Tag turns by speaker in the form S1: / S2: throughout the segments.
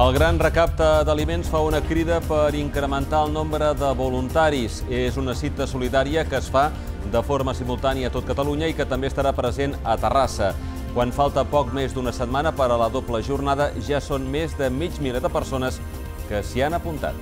S1: El gran recapte d'aliments fa una crida per incrementar el nombre de voluntaris. És una cita solidària que es fa de forma simultània a tot Catalunya i que també estarà present a Terrassa. Quan falta poc més d'una setmana per a la doble jornada, ja són més de mig miler de persones que s'hi han apuntat.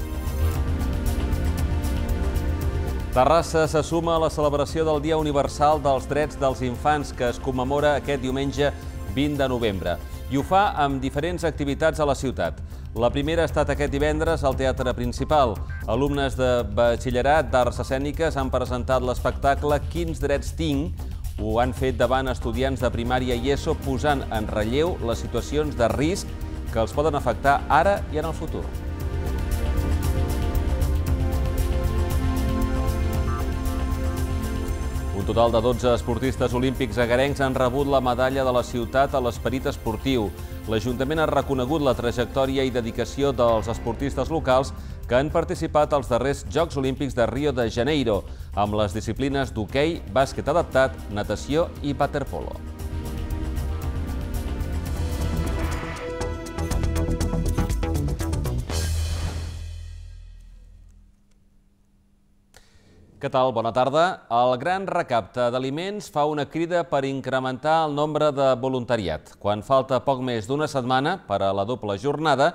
S1: Terrassa se suma a la celebració del Dia Universal dels Drets dels Infants que es commemora aquest diumenge 20 de novembre i ho fa amb diferents activitats a la ciutat. La primera ha estat aquest divendres al Teatre Principal. Alumnes de batxillerat d'Arts Escèniques han presentat l'espectacle Quins drets tinc? Ho han fet davant estudiants de primària i ESO posant en relleu les situacions de risc que els poden afectar ara i en el futur. Un total de 12 esportistes olímpics agarencs han rebut la medalla de la ciutat a l'esperit esportiu. L'Ajuntament ha reconegut la trajectòria i dedicació dels esportistes locals que han participat als darrers Jocs Olímpics de Rio de Janeiro, amb les disciplines d'hoquei, bàsquet adaptat, natació i waterpolo. Què tal? Bona tarda. El gran recapte d'aliments fa una crida per incrementar el nombre de voluntariat. Quan falta poc més d'una setmana per a la doble jornada,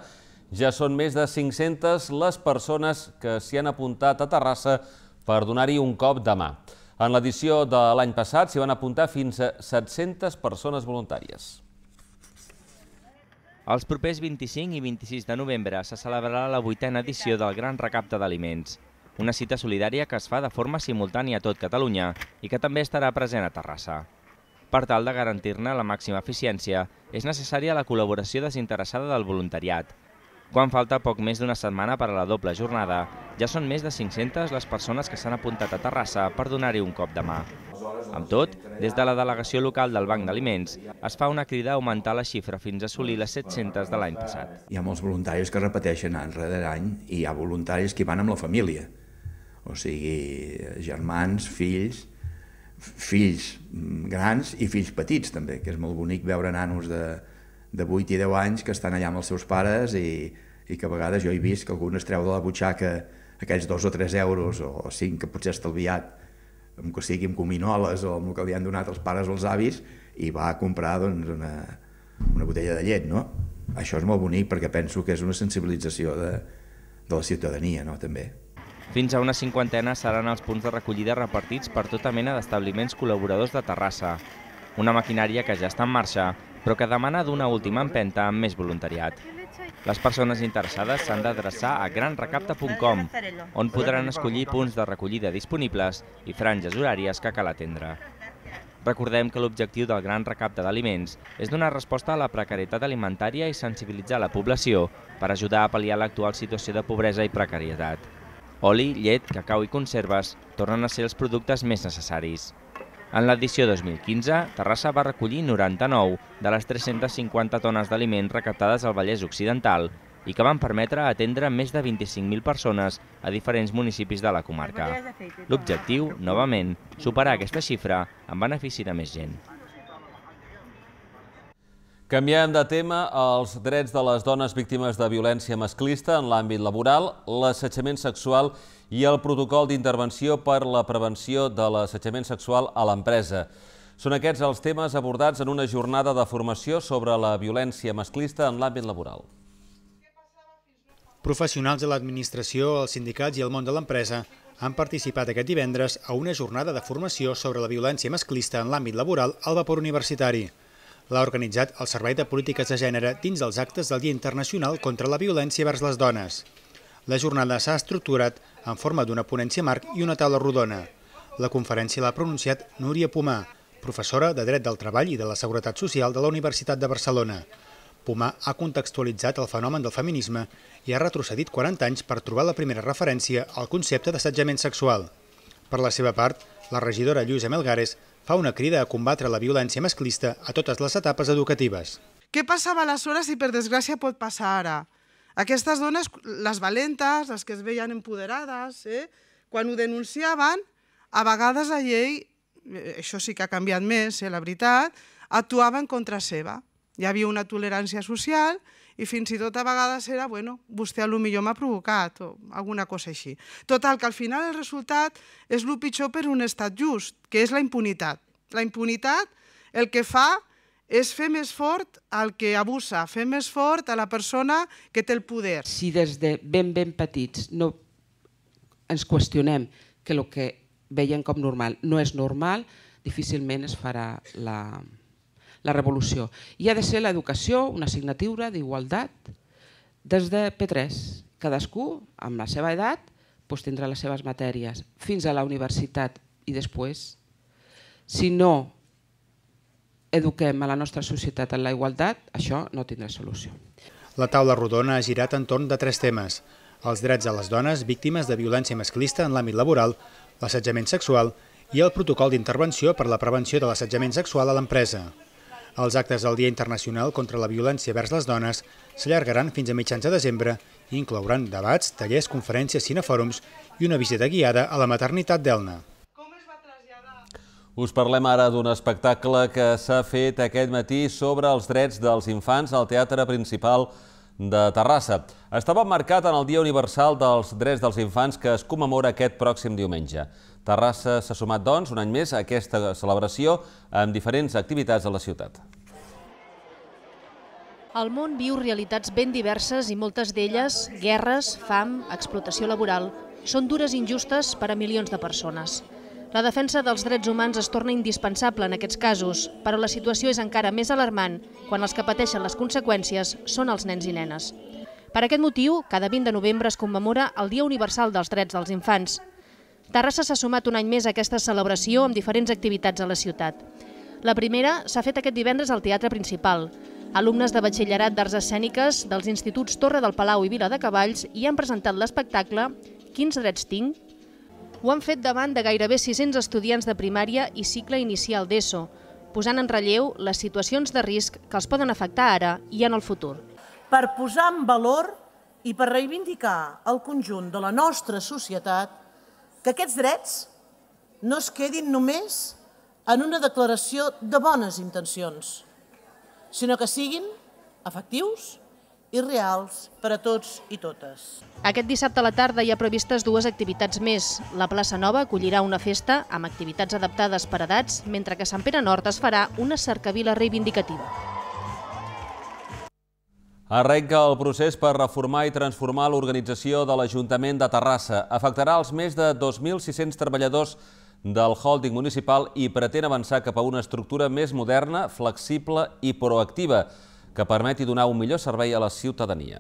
S1: ja són més de 500 les persones que s'hi han apuntat a Terrassa per donar-hi un cop de mà. En l'edició de l'any passat s'hi van apuntar fins a 700 persones voluntàries.
S2: Els propers 25 i 26 de novembre se celebrarà la vuitena edició del Gran Recapte d'Aliments una cita solidària que es fa de forma simultània a tot Catalunya i que també estarà present a Terrassa. Per tal de garantir-ne la màxima eficiència, és necessària la col·laboració desinteressada del voluntariat. Quan falta poc més d'una setmana per a la doble jornada, ja són més de 500 les persones que s'han apuntat a Terrassa per donar-hi un cop de mà. Amb tot, des de la delegació local del Banc d'Aliments es fa una crida a augmentar la xifra fins a assolir les 700 de l'any passat.
S3: Hi ha molts voluntaris que repeteixen any rere any i hi ha voluntaris que van amb la família o sigui, germans, fills, fills grans i fills petits també, que és molt bonic veure nanos de, de 8 i 10 anys que estan allà amb els seus pares i, i que a vegades jo he vist que algun es treu de la butxaca aquells dos o tres euros o, o cinc que potser ha estalviat amb que sigui amb cominoles o amb el que li han donat els pares o els avis i va a comprar doncs, una, una botella de llet, no? Això és molt bonic perquè penso que és una sensibilització de, de la ciutadania, no?, també.
S2: Fins a una cinquantena seran els punts de recollida repartits per tota mena d'establiments col·laboradors de Terrassa. Una maquinària que ja està en marxa, però que demana d'una última empenta amb més voluntariat. Les persones interessades s'han d'adreçar a granrecapta.com, on podran escollir punts de recollida disponibles i franges horàries que cal atendre. Recordem que l'objectiu del gran recapte d'aliments és donar resposta a la precarietat alimentària i sensibilitzar la població per ajudar a pal·liar l'actual situació de pobresa i precarietat oli, llet, cacau i conserves tornen a ser els productes més necessaris. En l'edició 2015, Terrassa va recollir 99 de les 350 tones d'aliments recaptades al Vallès Occidental i que van permetre atendre més de 25.000 persones a diferents municipis de la comarca. L'objectiu, novament, superar aquesta xifra
S1: en benefici de més gent. Canviem de tema els drets de les dones víctimes de violència masclista en l'àmbit laboral, l'assetjament sexual i el protocol d'intervenció per la prevenció de l'assetjament sexual a l'empresa. Són aquests els temes abordats en una jornada de formació sobre la violència masclista en l'àmbit laboral.
S3: Professionals de l'administració, els sindicats i el món de l'empresa han participat aquest divendres a una jornada de formació sobre la violència masclista en l'àmbit laboral al vapor universitari l'ha organitzat el Servei de Polítiques de Gènere dins dels actes del Dia Internacional contra la Violència vers les Dones. La jornada s'ha estructurat en forma d'una ponència marc i una taula rodona. La conferència l'ha pronunciat Núria Pumà, professora de Dret del Treball i de la Seguretat Social de la Universitat de Barcelona. Pumà ha contextualitzat el fenomen del feminisme i ha retrocedit 40 anys per trobar la primera referència al concepte d'assetjament sexual. Per la seva part, la regidora Lluïsa Melgares fa una crida a combatre la violència masclista a totes les etapes educatives.
S4: Què passava aleshores i per desgràcia pot passar ara? Aquestes dones, les valentes, les que es veien empoderades, eh? quan ho denunciaven, a vegades la llei, eh, això sí que ha canviat més, eh, la veritat, actuaven contra seva. Hi havia una tolerància social i fins i tot a vegades era, bueno, vostè potser m'ha provocat o alguna cosa així. Total, que al final el resultat és el pitjor per un estat just, que és la impunitat. La impunitat el que fa és fer més fort al que abusa, fer més fort a la persona que té el poder. Si des de ben ben petits no ens qüestionem que el que veien com normal no és normal,
S1: difícilment es farà la, la revolució. I ha de ser l'educació, una assignatura d'igualtat, des de P3. Cadascú, amb la seva edat, doncs tindrà les seves matèries, fins a la universitat i després. Si no eduquem a la nostra societat en la igualtat, això no
S3: tindrà solució. La taula rodona ha girat entorn de tres temes. Els drets a les dones víctimes de violència masclista en l'àmbit laboral, l'assetjament sexual i el protocol d'intervenció per la prevenció de l'assetjament sexual a l'empresa. Els actes del Dia Internacional contra la Violència vers les Dones s'allargaran fins a mitjans de desembre i inclouran debats, tallers, conferències, cinefòrums i una visita guiada a la maternitat d'Elna.
S1: Us parlem ara d'un espectacle que s'ha fet aquest matí sobre els drets dels infants al Teatre Principal de de Terrassa. Estava marcat en el Dia Universal dels Drets dels Infants que es commemora aquest pròxim diumenge. Terrassa s'ha sumat, doncs, un any més a aquesta celebració amb diferents activitats a la ciutat.
S4: El món viu realitats ben diverses i moltes d'elles, guerres, fam, explotació laboral, són dures i injustes per a milions de persones. La defensa dels drets humans es torna indispensable en aquests casos, però la situació és encara més alarmant quan els que pateixen les conseqüències són els nens i nenes. Per aquest motiu, cada 20 de novembre es commemora el Dia Universal dels Drets dels Infants. Terrassa s'ha sumat un any més a aquesta celebració amb diferents activitats a la ciutat. La primera s'ha fet aquest divendres al Teatre Principal. Alumnes de batxillerat d'arts escèniques dels instituts Torre del Palau i Vila de Cavalls hi han presentat l'espectacle Quins drets tinc? Ho han fet davant de gairebé 600 estudiants de primària i cicle inicial d'ESO, posant en relleu les situacions de risc que els poden afectar ara i en el futur. Per posar en valor i per reivindicar al conjunt de la nostra societat que aquests drets no es quedin només en una declaració de bones intencions, sinó que siguin
S5: efectius, i reals per a tots i totes.
S4: Aquest dissabte a la tarda hi ha previstes dues activitats més. La plaça Nova acollirà una festa amb activitats adaptades per edats, mentre que Sant Pere Nord es farà una cercavila reivindicativa.
S1: Arrenca el procés per reformar i transformar l'organització de l'Ajuntament de Terrassa. Afectarà els més de 2.600 treballadors del holding municipal i pretén avançar cap a una estructura més moderna, flexible i proactiva que permeti donar un millor servei a la ciutadania.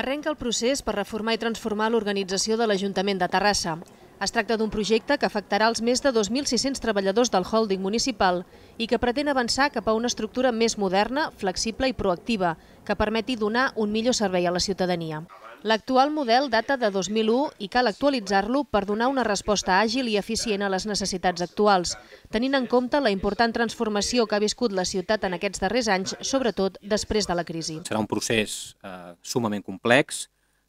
S4: Arrenca el procés per reformar i transformar l'organització de l'Ajuntament de Terrassa. Es tracta d'un projecte que afectarà els més de 2.600 treballadors del holding municipal i que pretén avançar cap a una estructura més moderna, flexible i proactiva, que permeti donar un millor servei a la ciutadania. L'actual model data de 2001 i cal actualitzar-lo per donar una resposta àgil i eficient a les necessitats actuals, tenint en compte la important transformació que ha viscut la ciutat en aquests darrers anys, sobretot després de la crisi.
S6: Serà un procés eh, sumament complex,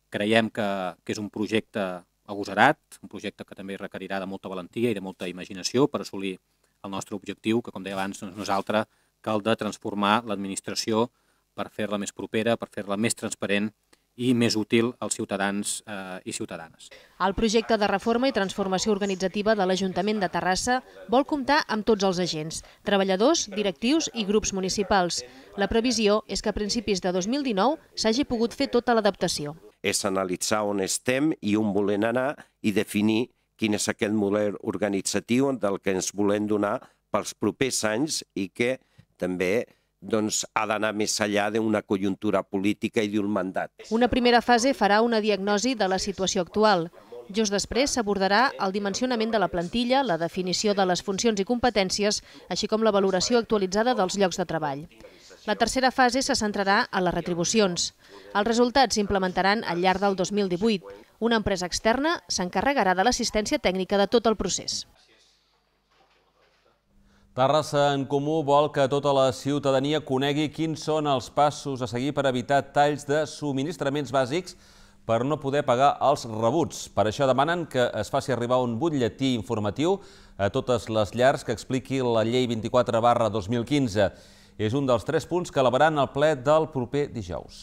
S6: creiem que, que és un projecte agosarat, un projecte que també requerirà de molta valentia i de molta imaginació per assolir el nostre objectiu, que com deia abans doncs, no és de transformar l'administració per fer-la més propera, per fer-la més transparent i més útil als ciutadans eh, i ciutadanes.
S4: El projecte de reforma i transformació organitzativa de l'Ajuntament de Terrassa vol comptar amb tots els agents, treballadors, directius i grups municipals. La previsió és que a principis de 2019 s'hagi pogut fer tota l'adaptació
S6: és analitzar on estem i on volem anar i definir quin és aquest model organitzatiu del que ens volem donar pels propers anys i que també doncs, ha d'anar més enllà d'una conjuntura política i d'un mandat.
S4: Una primera fase farà una diagnosi de la situació actual. Just després s'abordarà el dimensionament de la plantilla, la definició de les funcions i competències, així com la valoració actualitzada dels llocs de treball. La tercera fase se centrarà a les retribucions. Els resultats s'implementaran al llarg del 2018. Una empresa externa s'encarregarà de l'assistència tècnica de tot el procés.
S1: Terrassa en Comú vol que tota la ciutadania conegui quins són els passos a seguir per evitar talls de subministraments bàsics per no poder pagar els rebuts. Per això demanen que es faci arribar un butlletí informatiu a totes les llars que expliqui la llei 24 barra 2015. És un dels tres punts que elevaran el ple del proper dijous.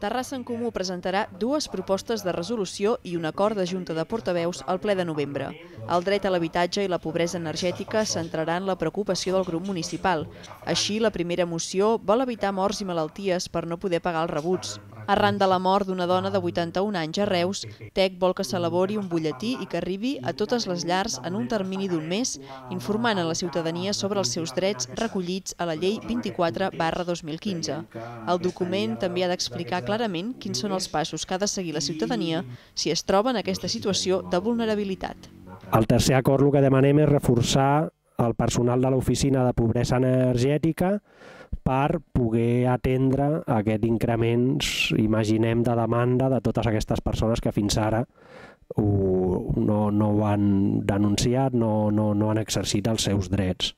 S7: Terrassa en Comú presentarà dues propostes de resolució i un acord de Junta de Portaveus al ple de novembre. El dret a l'habitatge i la pobresa energètica en la preocupació del grup municipal. Així, la primera moció vol evitar morts i malalties per no poder pagar els rebuts. Arran de la mort d'una dona de 81 anys a Reus, TEC vol que s'elabori un butlletí i que arribi a totes les llars en un termini d'un mes, informant a la ciutadania sobre els seus drets recollits a la llei 24 barra 2015. El document també ha d'explicar clarament quins són els passos que ha de seguir la ciutadania si es troba en aquesta situació de vulnerabilitat.
S6: El tercer acord el que demanem és reforçar el personal de l'oficina de pobresa energètica per poder atendre aquest increment, imaginem, de demanda de totes aquestes persones que fins ara ho, no, no ho han denunciat, no, no, no han exercit els seus drets.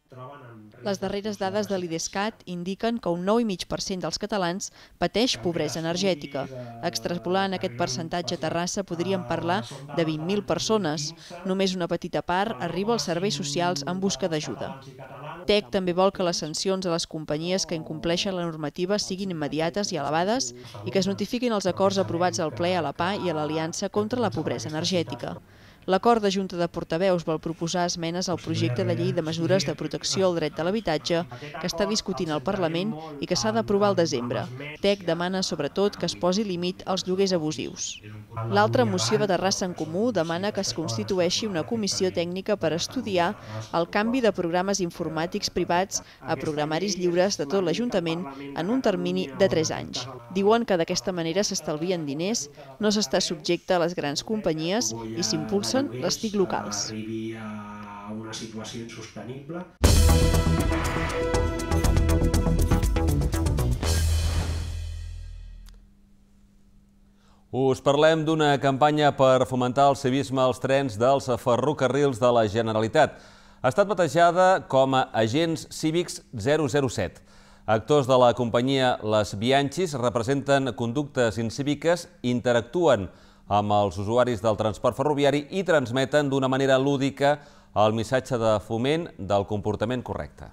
S7: Les darreres dades de l'IDESCAT indiquen que un 9,5% dels catalans pateix pobresa energètica. Extrapolant aquest percentatge a Terrassa podríem parlar de 20.000 persones. Només una petita part arriba als serveis socials en busca d'ajuda. TEC també vol que les sancions a les companyies que incompleixen la normativa siguin immediates i elevades i que es notifiquin els acords aprovats al ple a la PA i a l'Aliança contra la pobresa energètica. L'acord de Junta de Portaveus vol proposar esmenes al projecte de llei de mesures de protecció al dret de l'habitatge que està discutint al Parlament i que s'ha d'aprovar al desembre. TEC demana, sobretot, que es posi límit als lloguers abusius. L'altra moció de Terrassa en Comú demana que es constitueixi una comissió tècnica per estudiar el canvi de programes informàtics privats a programaris lliures de tot l'Ajuntament en un termini de 3 anys. Diuen que d'aquesta manera s'estalvien diners, no s'està subjecte a les grans companyies i s'impulsa afecten les TIC
S6: locals. Arribi a una situació insostenible.
S1: Us parlem d'una campanya per fomentar el civisme als trens dels ferrocarrils de la Generalitat. Ha estat batejada com a Agents Cívics 007. Actors de la companyia Les Bianchis representen conductes incíviques i interactuen amb amb els usuaris del transport ferroviari i transmeten d'una manera lúdica el missatge de foment del comportament correcte.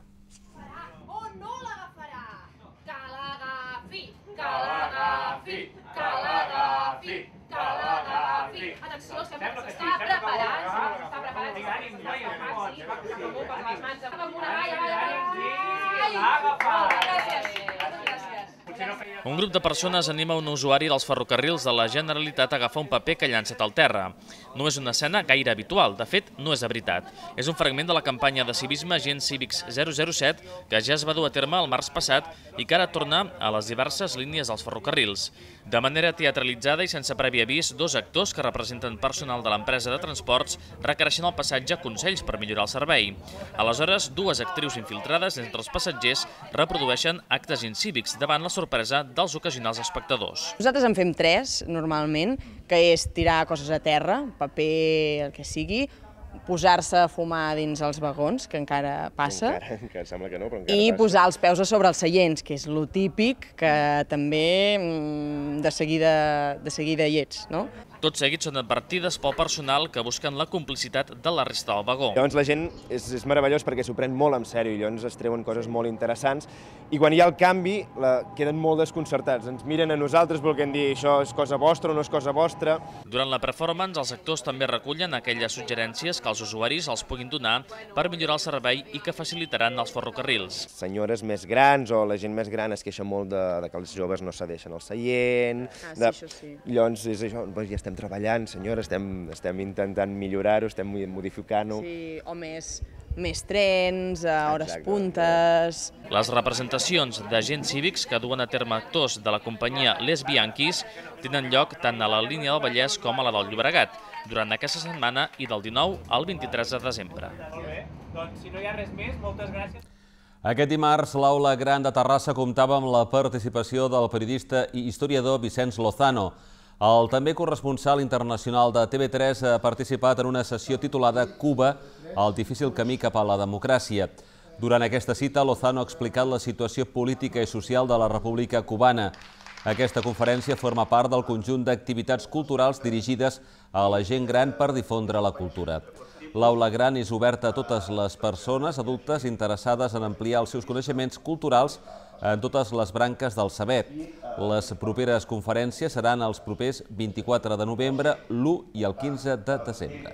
S6: Atenció,
S8: un grup de persones anima un usuari dels ferrocarrils de la Generalitat a agafar un paper que ha llançat al terra. No és una escena gaire habitual, de fet, no és de veritat. És un fragment de la campanya de civisme Gent Cívics 007 que ja es va dur a terme el març passat i que ara torna a les diverses línies dels ferrocarrils. De manera teatralitzada i sense previ avís, dos actors que representen personal de l'empresa de transports requereixen el passatge consells per millorar el servei. Aleshores, dues actrius infiltrades entre els passatgers reprodueixen actes incívics davant la sorpresa dels ocasionals espectadors.
S4: Nosaltres en
S7: fem tres, normalment, que és tirar coses a terra, paper, el que sigui, posar-se a fumar dins els vagons, que encara passa, encara,
S2: encara sembla que no, però encara i passa.
S7: posar els peus a sobre els seients, que és lo típic que també mm, de seguida,
S4: de seguida hi ets. No?
S8: Tot seguit són advertides pel personal que busquen la complicitat de la resta del vagó. Llavors
S3: la gent és, és meravellós perquè s'ho pren molt en sèrio i llavors es treuen coses molt interessants i quan hi ha el canvi la, queden molt desconcertats. Ens miren a nosaltres volent dir això és cosa vostra o no és cosa vostra.
S8: Durant la performance els actors també recullen aquelles suggerències que els usuaris els puguin donar per millorar el servei i que facilitaran els ferrocarrils.
S3: Senyores més grans o la gent més gran es queixa molt de, de que els joves no cedeixen el seient. Ah, sí, de... això sí. Llavors és això, doncs ja està estem treballant, senyora, estem, estem intentant millorar-ho, estem modificant-ho. Sí,
S7: o més, més trens, a eh, hores Exacte. puntes...
S8: Les representacions d'agents cívics que duen a terme actors de la companyia Les Bianquis tenen lloc tant a la línia del Vallès com a la del Llobregat, durant aquesta setmana i del 19 al 23 de desembre.
S9: Molt bé, doncs si no hi ha res més, moltes gràcies.
S1: Aquest dimarts, l'Aula Gran de Terrassa comptava amb la participació del periodista i historiador Vicenç Lozano. El també corresponsal internacional de TV3 ha participat en una sessió titulada Cuba, el difícil camí cap a la democràcia. Durant aquesta cita, Lozano ha explicat la situació política i social de la República Cubana. Aquesta conferència forma part del conjunt d'activitats culturals dirigides a la gent gran per difondre la cultura. L'aula gran és oberta a totes les persones adultes interessades en ampliar els seus coneixements culturals en totes les branques del saber. Les properes conferències seran els propers 24 de novembre, l'1 i el 15 de desembre.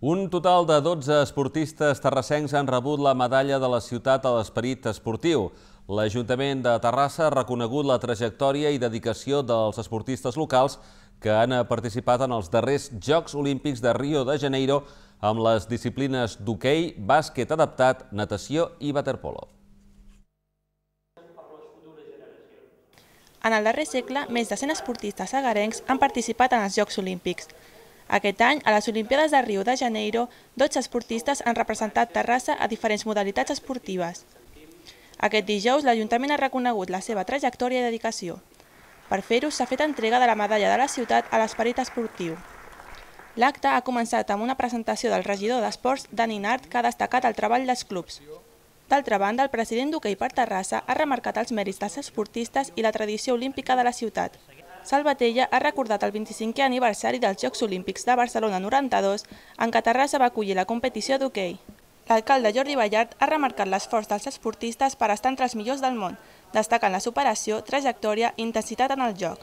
S1: Un total de 12 esportistes terrassencs han rebut la medalla de la ciutat a l'esperit esportiu. L'Ajuntament de Terrassa ha reconegut la trajectòria i dedicació dels esportistes locals que han participat en els darrers Jocs Olímpics de Rio de Janeiro amb les disciplines d'hoquei, bàsquet adaptat, natació i waterpolo.
S5: En el darrer segle, més de 100 esportistes agarencs han participat en els Jocs Olímpics. Aquest any, a les Olimpiades de Rio de Janeiro, 12 esportistes han representat Terrassa a diferents modalitats esportives. Aquest dijous, l'Ajuntament ha reconegut la seva trajectòria i dedicació. Per fer-ho, s'ha fet entrega de la medalla de la ciutat a l'esperit esportiu. L'acte ha començat amb una presentació del regidor d'Esports, Dani Nart, que ha destacat el treball dels clubs. D'altra banda, el president d'Hockey per Terrassa ha remarcat els mèrits dels esportistes i la tradició olímpica de la ciutat. Salvatella ha recordat el 25è aniversari dels Jocs Olímpics de Barcelona 92, en què Terrassa va acollir la competició d'hoquei. L'alcalde Jordi Ballart ha remarcat l'esforç dels esportistes per estar entre els millors del món, destacant la superació, trajectòria i intensitat en el joc.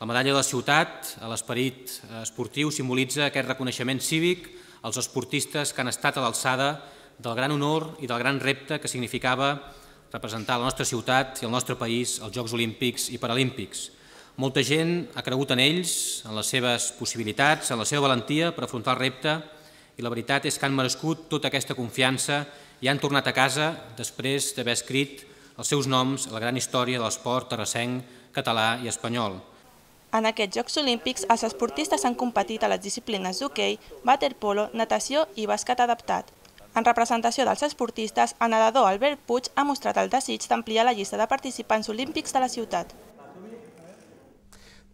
S6: La medalla de la ciutat, a l'esperit eh, esportiu, simbolitza aquest reconeixement cívic als esportistes que han estat a l'alçada del gran honor i del gran repte que significava representar la nostra ciutat i el nostre país als Jocs Olímpics i Paralímpics. Molta gent ha cregut en ells, en les seves possibilitats, en la seva valentia per afrontar el repte i la veritat és que han merescut tota aquesta confiança i han tornat a casa després d'haver escrit els seus noms a la gran història de l'esport terrassenc, català i espanyol.
S5: En aquests Jocs Olímpics, els esportistes han competit a les disciplines d'hoquei, waterpolo, natació i bàsquet adaptat. En representació dels esportistes, el nedador Albert Puig ha mostrat el desig d'ampliar la llista de participants olímpics de la ciutat.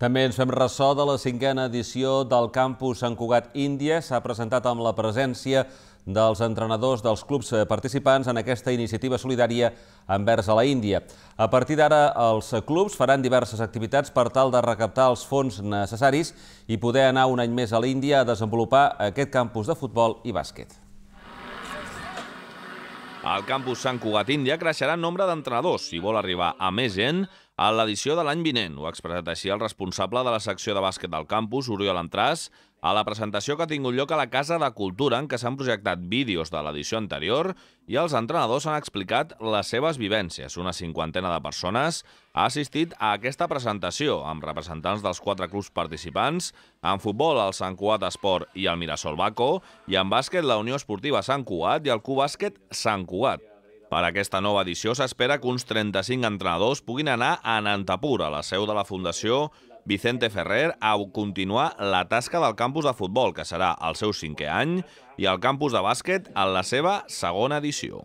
S1: També ens fem ressò de la cinquena edició del campus Sant Cugat Índia. S'ha presentat amb la presència dels entrenadors dels clubs participants en aquesta iniciativa solidària envers a la Índia. A partir d'ara, els clubs faran diverses activitats per tal de recaptar els fons necessaris i poder anar un any més a l'Índia a desenvolupar aquest campus de futbol i bàsquet.
S9: Al campus Sant Cugat Índia creixerà en nombre d'entrenadors i vol arribar a més gent a l'edició de l'any vinent. Ho ha expressat així el responsable de la secció de bàsquet del campus, Oriol Entràs, a la presentació que ha tingut lloc a la Casa de Cultura en què s'han projectat vídeos de l'edició anterior i els entrenadors han explicat les seves vivències. Una cinquantena de persones ha assistit a aquesta presentació amb representants dels quatre clubs participants, en futbol el Sant Cuat Esport i el Mirasol Baco, i en bàsquet la Unió Esportiva Sant Cuat i el Cubàsquet Sant Cuat. Per aquesta nova edició s'espera que uns 35 entrenadors puguin anar a Nantapur, a la seu de la Fundació Vicente Ferrer, a continuar la tasca del campus de futbol, que serà el seu cinquè any, i el campus de bàsquet en la seva segona edició.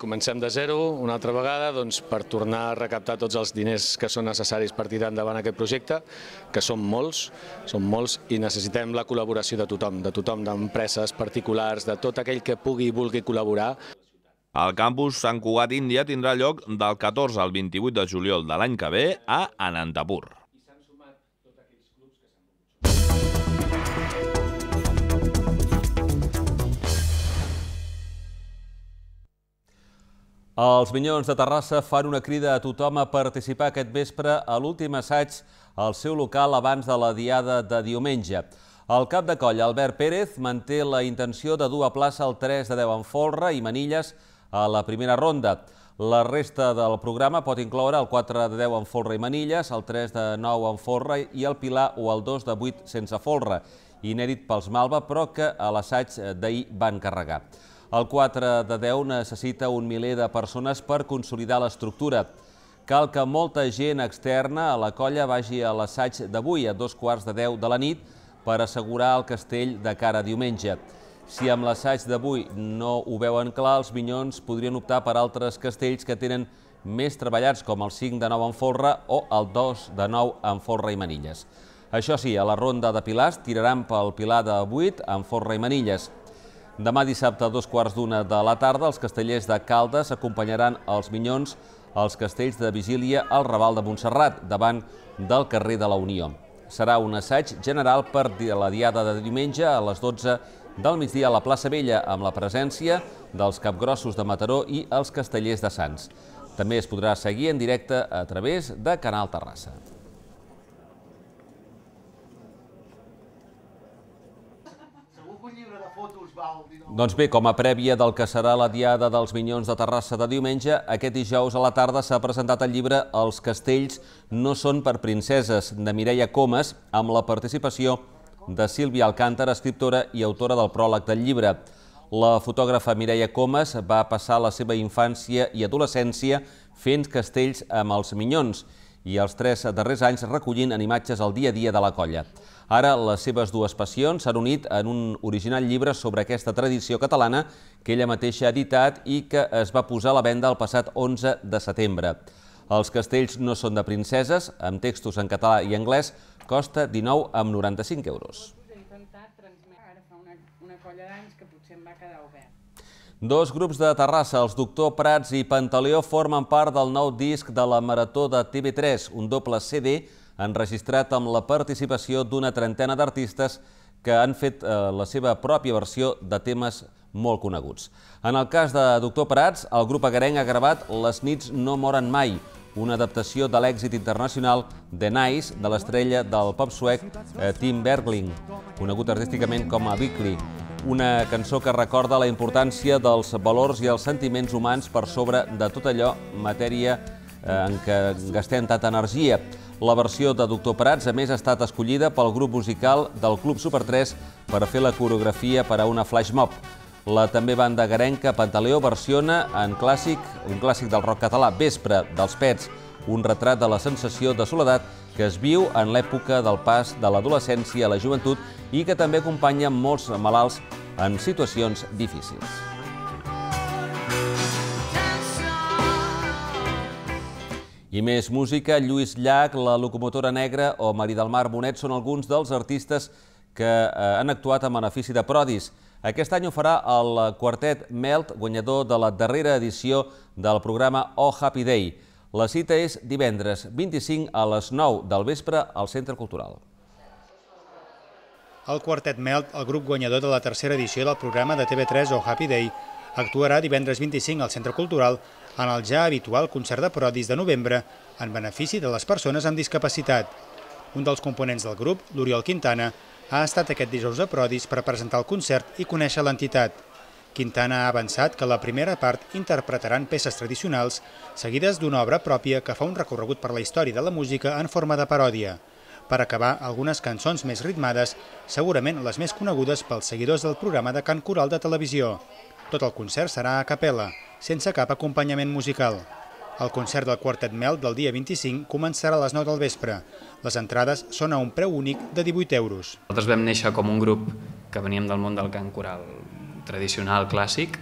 S9: Comencem de zero una altra vegada doncs, per tornar a recaptar tots els
S6: diners que són necessaris per tirar endavant aquest projecte, que són molts, són molts i necessitem la col·laboració de tothom, de tothom, d'empreses particulars, de tot aquell que pugui i vulgui col·laborar.
S9: El campus Sant Cugat Índia tindrà lloc del 14 al 28 de juliol de l'any que ve a Anantapur.
S1: Els Minyons de Terrassa fan una crida a tothom a participar aquest vespre a l'últim assaig al seu local abans de la diada de diumenge. El cap de coll, Albert Pérez, manté la intenció de dur a plaça el 3 de 10 en folre i manilles a la primera ronda. La resta del programa pot incloure el 4 de 10 amb folre i manilles, el 3 de 9 amb folre i el Pilar o el 2 de 8 sense folre, inèdit pels Malva, però que a l'assaig d'ahir van carregar. El 4 de 10 necessita un miler de persones per consolidar l'estructura. Cal que molta gent externa a la colla vagi a l'assaig d'avui a dos quarts de 10 de la nit per assegurar el castell de cara a diumenge. Si amb l'assaig d'avui no ho veuen clar, els minyons podrien optar per altres castells que tenen més treballats, com el 5 de 9 en forra o el 2 de 9 en forra i manilles. Això sí, a la ronda de pilars tiraran pel pilar de 8 en forra i manilles. Demà dissabte a dos quarts d'una de la tarda, els castellers de Caldes acompanyaran els minyons als castells de Vigília al Raval de Montserrat, davant del carrer de la Unió. Serà un assaig general per la diada de diumenge a les 12 de del migdia a la plaça Vella amb la presència dels capgrossos de Mataró i els castellers de Sants. També es podrà seguir en directe a través de Canal Terrassa. Doncs bé, com a prèvia del que serà la Diada dels Minyons de Terrassa de diumenge, aquest dijous a la tarda s'ha presentat el llibre Els castells no són per princeses, de Mireia Comas, amb la participació de de Sílvia Alcántara, escriptora i autora del pròleg del llibre. La fotògrafa Mireia Comas va passar la seva infància i adolescència fent castells amb els minyons i els tres darrers anys recollint en imatges el dia a dia de la colla. Ara les seves dues passions s'han unit en un original llibre sobre aquesta tradició catalana que ella mateixa ha editat i que es va posar a la venda el passat 11 de setembre. Els castells no són de princeses, amb textos en català i anglès, costa 19 amb 95 euros. Dos grups de Terrassa, els Doctor Prats i Pantaleó, formen part del nou disc de la Marató de TV3, un doble CD enregistrat amb la participació d'una trentena d'artistes que han fet eh, la seva pròpia versió de temes molt coneguts. En el cas de Doctor Prats, el grup agarenc ha gravat Les nits no moren mai, una adaptació de l'èxit internacional The Nice de l'estrella del pop suec eh, Tim Bergling, conegut artísticament com a Bickley, una cançó que recorda la importància dels valors i els sentiments humans per sobre de tot allò matèria eh, en què gastem tanta energia. La versió de Doctor Prats, a més, ha estat escollida pel grup musical del Club Super 3 per fer la coreografia per a una flash mob la també banda garenca Pantaleó versiona en clàssic, un clàssic del rock català, Vespre, dels Pets, un retrat de la sensació de soledat que es viu en l'època del pas de l'adolescència a la joventut i que també acompanya molts malalts en situacions difícils. I més música, Lluís Llach, La Locomotora Negra o Marí del Mar Bonet són alguns dels artistes que eh, han actuat en benefici de Prodis. Aquest any ho farà el quartet Melt, guanyador de la darrera edició del programa Oh Happy Day. La cita és divendres 25 a les 9 del vespre al Centre Cultural.
S3: El quartet Melt, el grup guanyador de la tercera edició del programa de TV3 Oh Happy Day, actuarà divendres 25 al Centre Cultural en el ja habitual concert de prodis de novembre en benefici de les persones amb discapacitat. Un dels components del grup, l'Oriol Quintana, ha estat aquest dijous a Prodis per presentar el concert i conèixer l'entitat. Quintana ha avançat que la primera part interpretaran peces tradicionals seguides d'una obra pròpia que fa un recorregut per la història de la música en forma de paròdia. Per acabar, algunes cançons més ritmades, segurament les més conegudes pels seguidors del programa de cant coral de televisió. Tot el concert serà a capella, sense cap acompanyament musical. El concert del Quartet Mel del dia 25 començarà a les 9 del vespre. Les entrades són a un preu únic de 18 euros.
S9: Nosaltres vam néixer
S8: com un grup que veníem del món del cant coral tradicional, clàssic,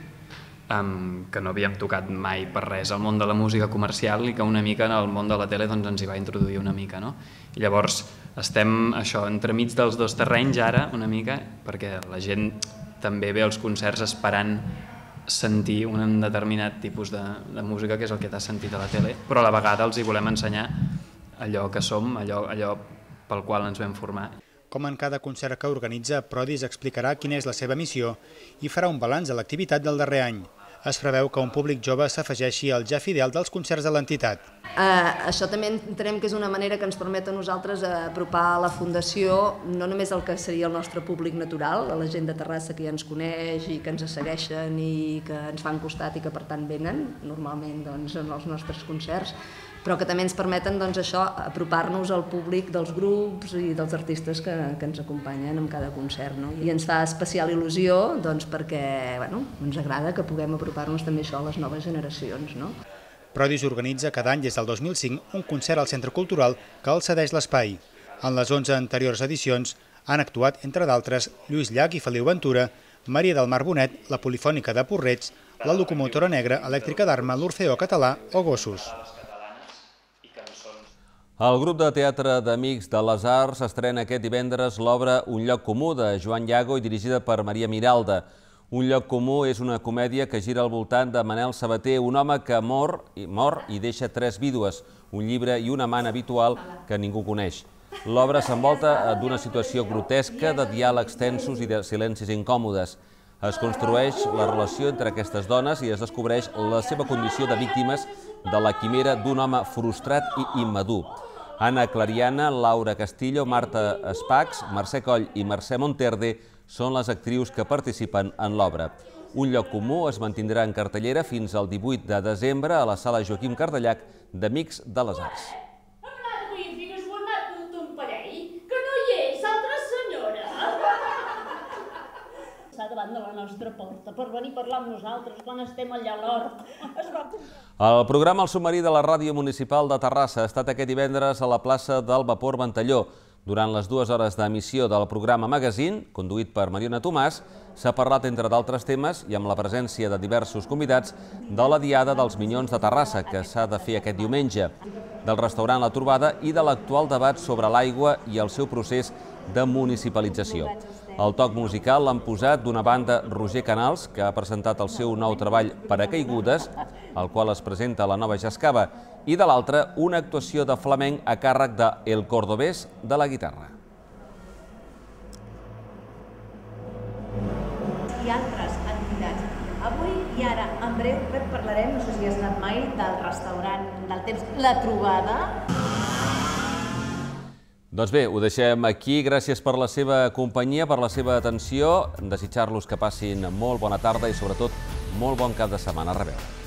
S8: que no havíem tocat mai per res al món de la música comercial i que una mica en el món de la tele doncs, ens hi va introduir una mica. No? I llavors estem això entremig dels dos terrenys ara una mica perquè la gent també ve als concerts esperant sentir un determinat tipus de, de música, que és el que t'has sentit a la tele, però a la vegada els hi volem ensenyar
S3: allò que som, allò, allò pel qual ens vam formar. Com en cada concert que organitza, Prodis explicarà quina és la seva missió i farà un balanç de l'activitat del darrer any es preveu que un públic jove s'afegeixi al ja fidel dels concerts de l'entitat.
S7: Eh, això també entenem que és una manera que ens permet a nosaltres apropar a la Fundació no només el que seria el nostre públic natural, la gent de Terrassa que ja ens coneix i que ens segueixen i que ens fan costat i que per tant venen normalment doncs, en els nostres concerts, però que també ens permeten doncs, això apropar-nos al públic dels grups i dels artistes que, que ens acompanyen en cada concert. No? I ens fa especial il·lusió doncs, perquè bueno, ens agrada que puguem apropar-nos també això a les noves generacions. No?
S3: Prodis organitza cada any des del 2005 un concert al Centre Cultural que el cedeix l'espai. En les 11 anteriors edicions han actuat, entre d'altres, Lluís Llach i Feliu Ventura, Maria del Mar Bonet, la Polifònica de Porrets, la Locomotora Negra, Elèctrica d'Arma, l'Orfeó Català o Gossos.
S1: El grup de teatre d'Amics de les Arts estrena aquest divendres l'obra Un lloc comú de Joan Iago i dirigida per Maria Miralda. Un lloc comú és una comèdia que gira al voltant de Manel Sabater, un home que mor i mor i deixa tres vídues, un llibre i una mana habitual que ningú coneix. L'obra s'envolta eh, d'una situació grotesca de diàlegs tensos i de silencis incòmodes. Es construeix la relació entre aquestes dones i es descobreix la seva condició de víctimes de la quimera d'un home frustrat i immadur. Anna Clariana, Laura Castillo, Marta Espacs, Mercè Coll i Mercè Monterde són les actrius que participen en l'obra. Un lloc comú es mantindrà en cartellera fins al 18 de desembre a la sala Joaquim Cardellac d'Amics de les Arts.
S4: davant de la nostra porta per venir a parlar amb nosaltres quan estem allà a l'hort.
S1: El programa El Submarí de la Ràdio Municipal de Terrassa ha estat aquest divendres a la plaça del Vapor Ventalló. Durant les dues hores d'emissió del programa Magazine, conduït per Mariona Tomàs, s'ha parlat, entre d'altres temes, i amb la presència de diversos convidats, de la Diada dels Minyons de Terrassa, que s'ha de fer aquest diumenge, del restaurant La Torbada i de l'actual debat sobre l'aigua i el seu procés de municipalització. El toc musical l'han posat d'una banda Roger Canals, que ha presentat el seu nou treball per a caigudes, el qual es presenta a la nova Jascava, i de l'altra una actuació de flamenc a càrrec de El Cordobés de la guitarra.
S4: I altres entitats. Avui i ara, en breu, parlarem, no sé si has anat mai, del restaurant del temps La Trobada.
S1: Doncs bé, ho deixem aquí. Gràcies per la seva companyia, per la seva atenció. Desitjar-los que passin molt bona tarda i, sobretot, molt bon cap de setmana. A reveure.